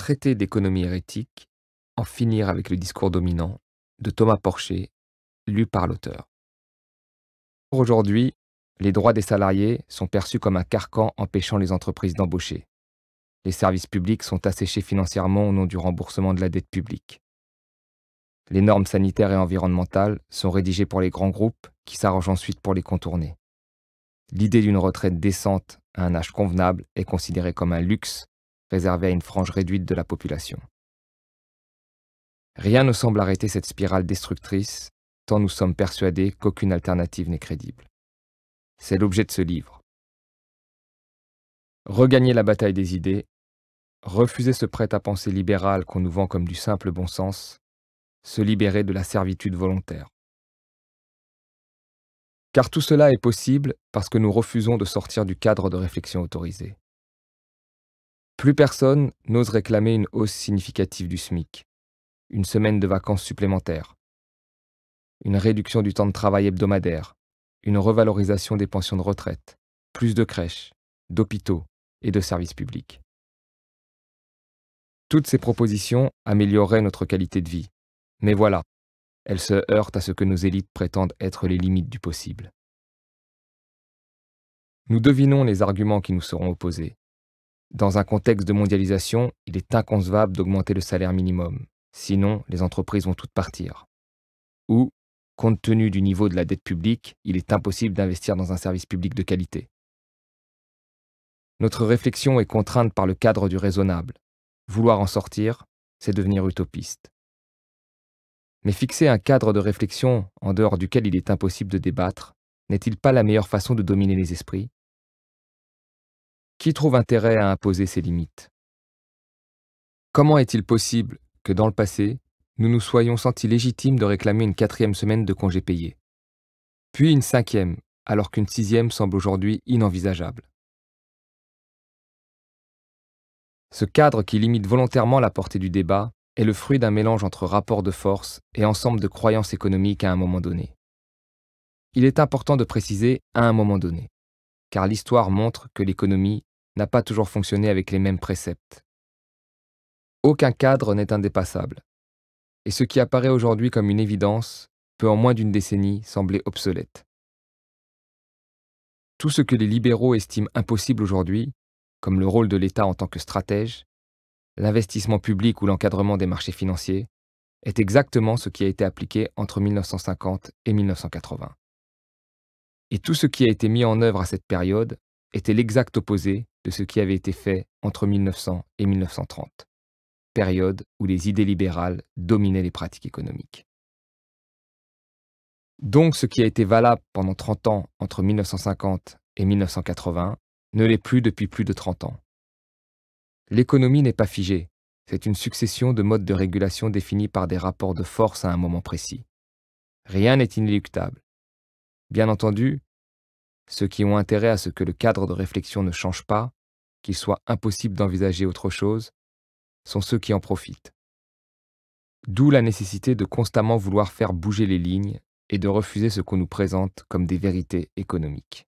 Traité d'économie hérétique, en finir avec le discours dominant de Thomas Porcher, lu par l'auteur. Pour aujourd'hui, les droits des salariés sont perçus comme un carcan empêchant les entreprises d'embaucher. Les services publics sont asséchés financièrement au nom du remboursement de la dette publique. Les normes sanitaires et environnementales sont rédigées pour les grands groupes qui s'arrangent ensuite pour les contourner. L'idée d'une retraite décente à un âge convenable est considérée comme un luxe réservé à une frange réduite de la population. Rien ne semble arrêter cette spirale destructrice, tant nous sommes persuadés qu'aucune alternative n'est crédible. C'est l'objet de ce livre. Regagner la bataille des idées, refuser ce prêt-à-penser libéral qu'on nous vend comme du simple bon sens, se libérer de la servitude volontaire. Car tout cela est possible parce que nous refusons de sortir du cadre de réflexion autorisé. Plus personne n'ose réclamer une hausse significative du SMIC, une semaine de vacances supplémentaires, une réduction du temps de travail hebdomadaire, une revalorisation des pensions de retraite, plus de crèches, d'hôpitaux et de services publics. Toutes ces propositions amélioreraient notre qualité de vie, mais voilà, elles se heurtent à ce que nos élites prétendent être les limites du possible. Nous devinons les arguments qui nous seront opposés. Dans un contexte de mondialisation, il est inconcevable d'augmenter le salaire minimum, sinon les entreprises vont toutes partir. Ou, compte tenu du niveau de la dette publique, il est impossible d'investir dans un service public de qualité. Notre réflexion est contrainte par le cadre du raisonnable. Vouloir en sortir, c'est devenir utopiste. Mais fixer un cadre de réflexion en dehors duquel il est impossible de débattre, n'est-il pas la meilleure façon de dominer les esprits qui trouve intérêt à imposer ces limites Comment est-il possible que dans le passé, nous nous soyons sentis légitimes de réclamer une quatrième semaine de congés payés, puis une cinquième, alors qu'une sixième semble aujourd'hui inenvisageable Ce cadre qui limite volontairement la portée du débat est le fruit d'un mélange entre rapports de force et ensemble de croyances économiques à un moment donné. Il est important de préciser à un moment donné, car l'histoire montre que l'économie n'a pas toujours fonctionné avec les mêmes préceptes. Aucun cadre n'est indépassable, et ce qui apparaît aujourd'hui comme une évidence peut en moins d'une décennie sembler obsolète. Tout ce que les libéraux estiment impossible aujourd'hui, comme le rôle de l'État en tant que stratège, l'investissement public ou l'encadrement des marchés financiers, est exactement ce qui a été appliqué entre 1950 et 1980. Et tout ce qui a été mis en œuvre à cette période était l'exact opposé de ce qui avait été fait entre 1900 et 1930, période où les idées libérales dominaient les pratiques économiques. Donc ce qui a été valable pendant 30 ans entre 1950 et 1980 ne l'est plus depuis plus de 30 ans. L'économie n'est pas figée, c'est une succession de modes de régulation définis par des rapports de force à un moment précis. Rien n'est inéluctable. Bien entendu, ceux qui ont intérêt à ce que le cadre de réflexion ne change pas, qu'il soit impossible d'envisager autre chose, sont ceux qui en profitent. D'où la nécessité de constamment vouloir faire bouger les lignes et de refuser ce qu'on nous présente comme des vérités économiques.